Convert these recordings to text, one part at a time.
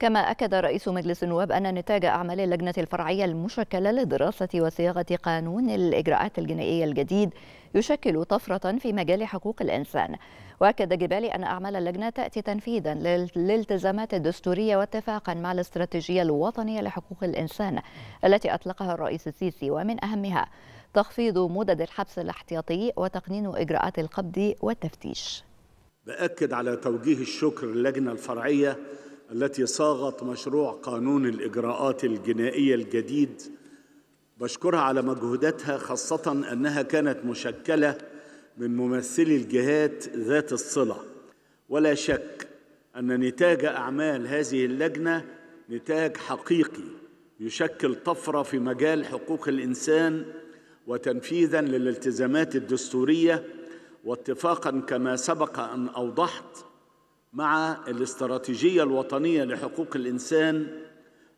كما أكد رئيس مجلس النواب أن نتاج أعمال اللجنة الفرعية المشكلة لدراسة وصياغة قانون الإجراءات الجنائية الجديد يشكل طفرة في مجال حقوق الإنسان وأكد جبالي أن أعمال اللجنة تأتي تنفيذا للالتزامات الدستورية واتفاقا مع الاستراتيجية الوطنية لحقوق الإنسان التي أطلقها الرئيس السيسي ومن أهمها تخفيض مدد الحبس الاحتياطي وتقنين إجراءات القبض والتفتيش بأكد على توجيه الشكر للجنة الفرعية التي صاغت مشروع قانون الإجراءات الجنائية الجديد بشكرها على مجهوداتها خاصة أنها كانت مشكلة من ممثلي الجهات ذات الصلة ولا شك أن نتاج أعمال هذه اللجنة نتاج حقيقي يشكل طفرة في مجال حقوق الإنسان وتنفيذاً للالتزامات الدستورية واتفاقاً كما سبق أن أوضحت مع الاستراتيجية الوطنية لحقوق الإنسان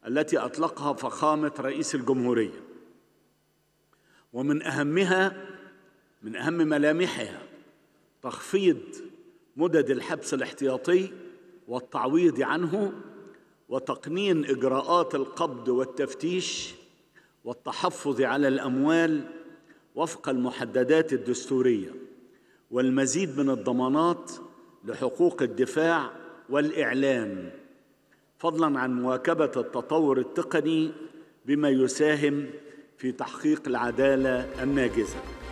التي أطلقها فخامة رئيس الجمهورية ومن أهمها من أهم ملامحها تخفيض مدد الحبس الاحتياطي والتعويض عنه وتقنين إجراءات القبض والتفتيش والتحفظ على الأموال وفق المحددات الدستورية والمزيد من الضمانات لحقوق الدفاع والاعلام فضلا عن مواكبه التطور التقني بما يساهم في تحقيق العداله الناجزه